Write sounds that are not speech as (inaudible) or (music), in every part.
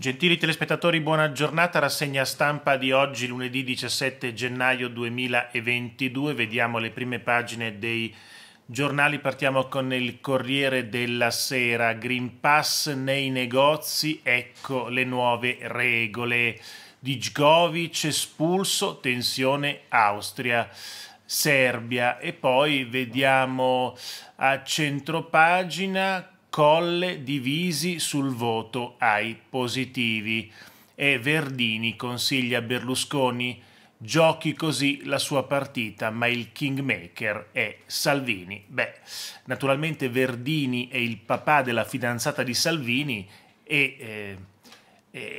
Gentili telespettatori, buona giornata. Rassegna stampa di oggi, lunedì 17 gennaio 2022. Vediamo le prime pagine dei giornali. Partiamo con il Corriere della Sera. Green Pass nei negozi, ecco le nuove regole. Dijgovic espulso, tensione Austria. Serbia e poi vediamo a centropagina Colle divisi sul voto ai positivi e Verdini consiglia a Berlusconi giochi così la sua partita, ma il kingmaker è Salvini. Beh, naturalmente Verdini è il papà della fidanzata di Salvini e, eh,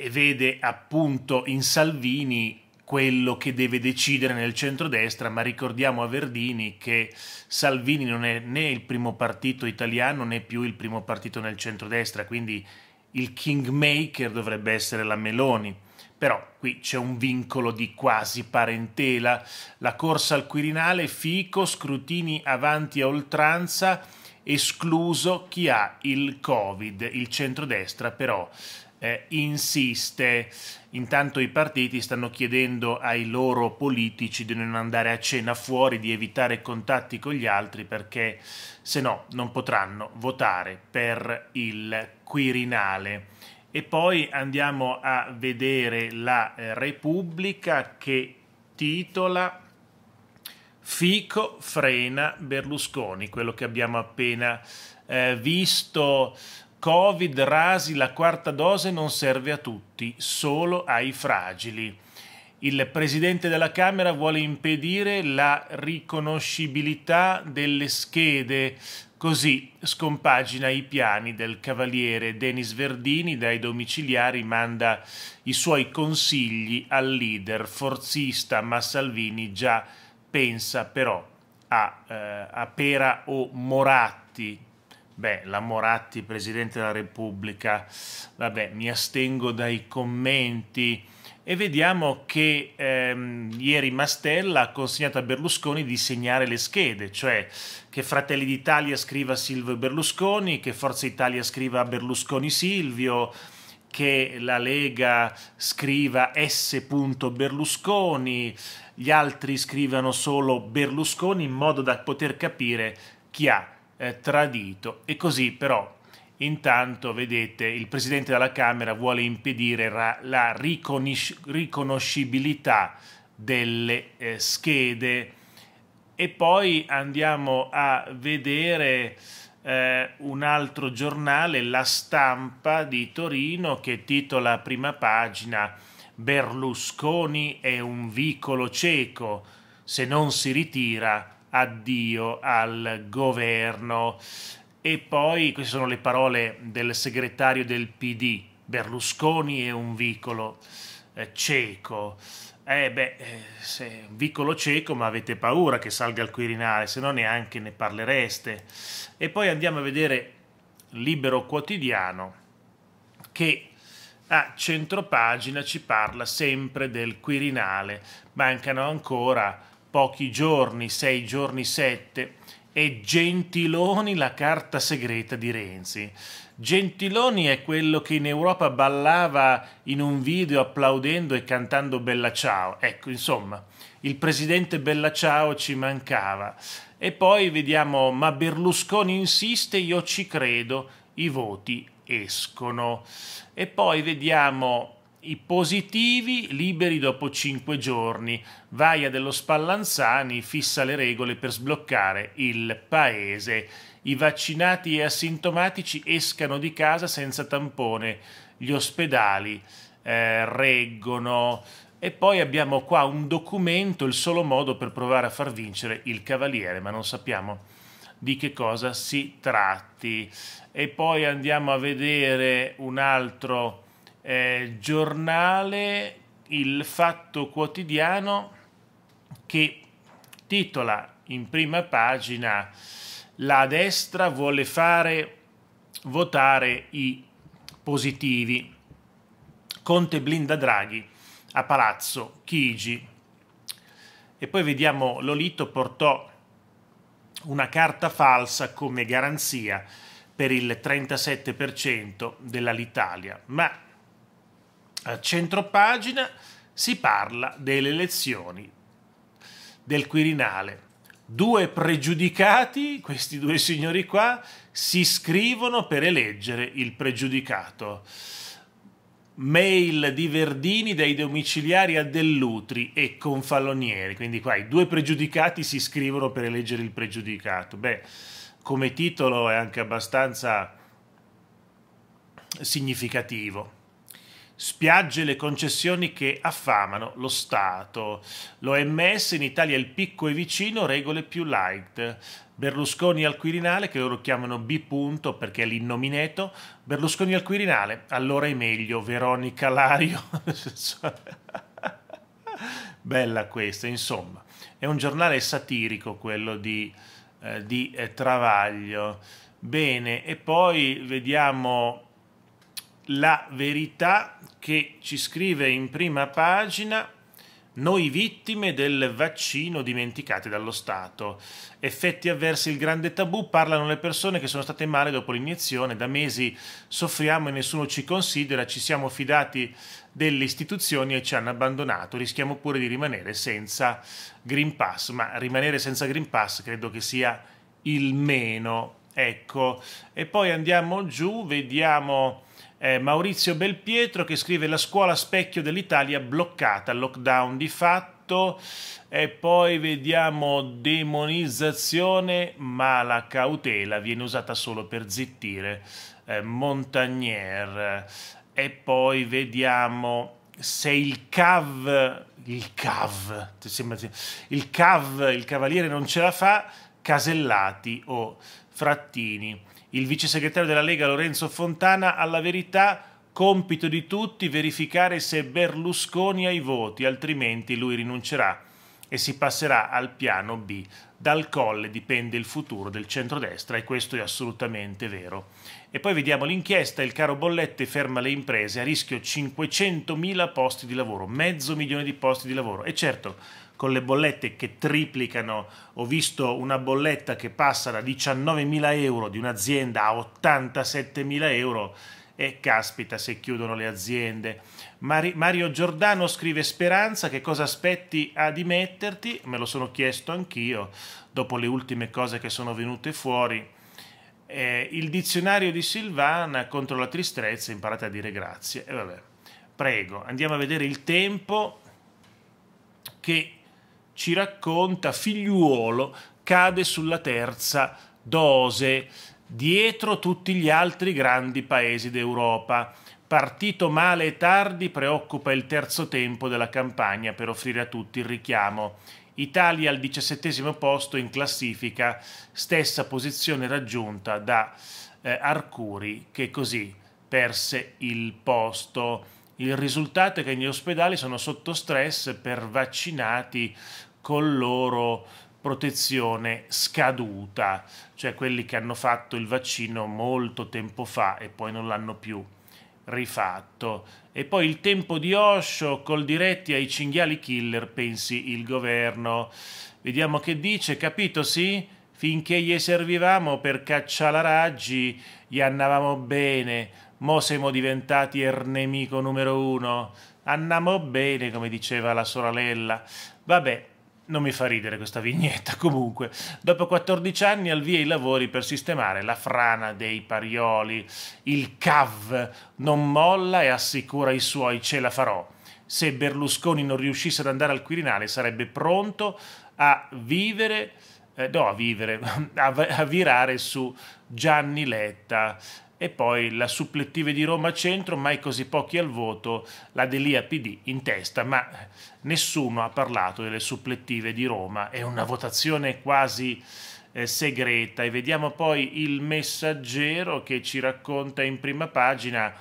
e vede appunto in Salvini quello che deve decidere nel centrodestra, ma ricordiamo a Verdini che Salvini non è né il primo partito italiano né più il primo partito nel centrodestra, quindi il kingmaker dovrebbe essere la Meloni. Però qui c'è un vincolo di quasi parentela. La corsa al Quirinale, fico, scrutini avanti a oltranza, escluso chi ha il Covid. Il centrodestra però eh, insiste. Intanto i partiti stanno chiedendo ai loro politici di non andare a cena fuori, di evitare contatti con gli altri perché se no non potranno votare per il Quirinale. E poi andiamo a vedere la eh, Repubblica che titola Fico frena Berlusconi, quello che abbiamo appena eh, visto Covid rasi la quarta dose non serve a tutti, solo ai fragili. Il Presidente della Camera vuole impedire la riconoscibilità delle schede, così scompagina i piani del Cavaliere. Denis Verdini dai domiciliari manda i suoi consigli al leader forzista, ma Salvini già pensa però a, eh, a Pera o Moratti beh, la Moratti, Presidente della Repubblica, vabbè, mi astengo dai commenti e vediamo che ehm, ieri Mastella ha consegnato a Berlusconi di segnare le schede, cioè che Fratelli d'Italia scriva Silvio Berlusconi, che Forza Italia scriva Berlusconi Silvio, che la Lega scriva S. Berlusconi, gli altri scrivano solo Berlusconi in modo da poter capire chi ha eh, tradito. E così però Intanto, vedete, il presidente della Camera vuole impedire la, la riconosc- riconoscibilità delle eh, schede. E poi andiamo a vedere eh, un altro giornale, La Stampa di Torino, che titola prima pagina Berlusconi è un vicolo cieco, se non si ritira addio al governo. E poi queste sono le parole del segretario del PD, Berlusconi è un vicolo eh, cieco. Eh beh, eh, se un vicolo cieco, ma avete paura che salga al Quirinale, se no neanche ne parlereste. E poi andiamo a vedere Libero Quotidiano che a centropagina ci parla sempre del Quirinale. Mancano ancora pochi giorni, sei giorni, sette, e Gentiloni la carta segreta di Renzi. Gentiloni è quello che in Europa ballava in un video applaudendo e cantando Bella Ciao. Ecco, insomma, il presidente Bella Ciao ci mancava. E poi vediamo, ma Berlusconi insiste, io ci credo, i voti escono. E poi vediamo i positivi liberi dopo 5 giorni. Vaia dello Spallanzani fissa le regole per sbloccare il paese. I vaccinati e asintomatici escano di casa senza tampone. Gli ospedali eh, reggono. E poi abbiamo qua un documento, il solo modo per provare a far vincere il cavaliere, ma non sappiamo di che cosa si tratti. E poi andiamo a vedere un altro eh, giornale Il Fatto Quotidiano che titola in prima pagina La destra vuole fare votare i positivi. Conte blinda Draghi a Palazzo Chigi. E poi vediamo Lolito portò una carta falsa come garanzia per il 37% dell'Alitalia, ma a centro pagina si parla delle elezioni del Quirinale. Due pregiudicati, questi due signori qua, si scrivono per eleggere il pregiudicato. Mail di Verdini dai domiciliari a Dell'Utri e Confalonieri. Quindi qua i due pregiudicati si scrivono per eleggere il pregiudicato. Beh, come titolo è anche abbastanza significativo spiagge le concessioni che affamano lo Stato. L'OMS in Italia il picco è vicino, regole più light. Berlusconi al Quirinale, che loro chiamano B. Punto perché è l'innominato. Berlusconi al Quirinale, allora è meglio. Veronica Lario. (laughs) Bella questa, insomma. È un giornale satirico quello di, eh, di eh, Travaglio. Bene, e poi vediamo la verità che ci scrive in prima pagina noi vittime del vaccino dimenticati dallo Stato. Effetti avversi, il grande tabù, parlano le persone che sono state male dopo l'iniezione, da mesi soffriamo e nessuno ci considera, ci siamo fidati delle istituzioni e ci hanno abbandonato, rischiamo pure di rimanere senza Green Pass, ma rimanere senza Green Pass credo che sia il meno. Ecco, e poi andiamo giù, vediamo eh, Maurizio Belpietro che scrive la scuola specchio dell'Italia bloccata, lockdown di fatto e poi vediamo demonizzazione ma la cautela viene usata solo per zittire eh, Montagnier e poi vediamo se il CAV il CAV il CAV il cavaliere non ce la fa Casellati o oh Frattini. Il vice segretario della Lega Lorenzo Fontana alla verità compito di tutti verificare se Berlusconi ha i voti, altrimenti lui rinuncerà e si passerà al piano B. Dal colle dipende il futuro del centrodestra e questo è assolutamente vero. E poi vediamo l'inchiesta, il caro Bollette ferma le imprese, a rischio 500.000 posti di lavoro, mezzo milione di posti di lavoro. E certo, con le bollette che triplicano. Ho visto una bolletta che passa da 19.000 euro di un'azienda a 87.000 euro e caspita se chiudono le aziende. Mario Giordano scrive Speranza, che cosa aspetti a dimetterti? Me lo sono chiesto anch'io dopo le ultime cose che sono venute fuori. Eh, il dizionario di Silvana contro la tristezza, imparate a dire grazie. E eh, vabbè, prego, andiamo a vedere il tempo che ci racconta figliuolo cade sulla terza dose dietro tutti gli altri grandi paesi d'Europa. Partito male e tardi preoccupa il terzo tempo della campagna per offrire a tutti il richiamo. Italia al diciassettesimo posto in classifica, stessa posizione raggiunta da eh, Arcuri che così perse il posto. Il risultato è che gli ospedali sono sotto stress per vaccinati con loro protezione scaduta, cioè quelli che hanno fatto il vaccino molto tempo fa e poi non l'hanno più rifatto. E poi il tempo di Osho col diretti ai cinghiali killer, pensi il governo. Vediamo che dice, capito sì? Finché gli servivamo per cacciare raggi, gli andavamo bene, mo siamo diventati il nemico numero uno. Andiamo bene, come diceva la sorella. Vabbè, non mi fa ridere questa vignetta, comunque. Dopo 14 anni al via i lavori per sistemare la frana dei parioli. Il CAV non molla e assicura i suoi ce la farò. Se Berlusconi non riuscisse ad andare al Quirinale sarebbe pronto a vivere, eh, no a vivere, (laughs) a, a virare su Gianni Letta e poi la supplettive di Roma centro, mai così pochi al voto, la Delia PD in testa, ma nessuno ha parlato delle supplettive di Roma, è una votazione quasi eh, segreta e vediamo poi il messaggero che ci racconta in prima pagina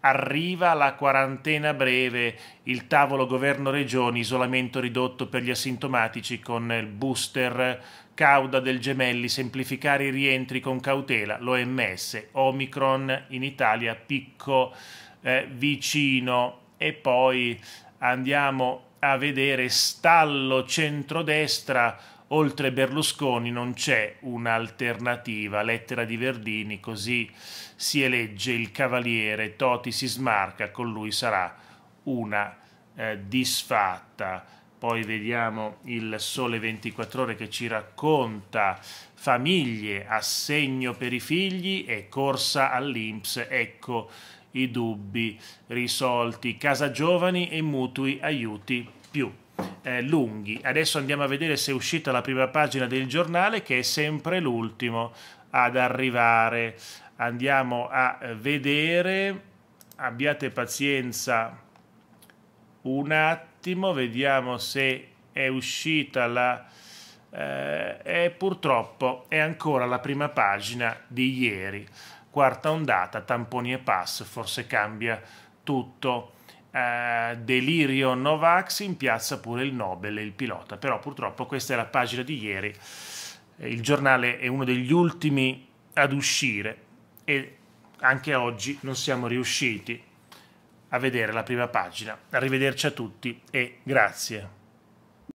arriva la quarantena breve, il tavolo governo regioni, isolamento ridotto per gli asintomatici con il booster cauda del gemelli, semplificare i rientri con cautela, l'OMS, Omicron in Italia, picco eh, vicino e poi andiamo a vedere stallo centrodestra, oltre Berlusconi non c'è un'alternativa, lettera di Verdini, così si elegge il cavaliere, Toti si smarca, con lui sarà una eh, disfatta poi vediamo il Sole 24 ore che ci racconta famiglie, assegno per i figli e corsa all'Inps, ecco i dubbi risolti, casa giovani e mutui aiuti più. Eh, lunghi. Adesso andiamo a vedere se è uscita la prima pagina del giornale che è sempre l'ultimo ad arrivare. Andiamo a vedere, abbiate pazienza un attimo attimo, vediamo se è uscita la... Eh, e purtroppo è ancora la prima pagina di ieri. Quarta ondata, tamponi e pass, forse cambia tutto. Eh, delirio Novax in piazza pure il Nobel e il pilota. Però purtroppo questa è la pagina di ieri. Eh, il giornale è uno degli ultimi ad uscire e anche oggi non siamo riusciti a vedere la prima pagina. Arrivederci a tutti e grazie.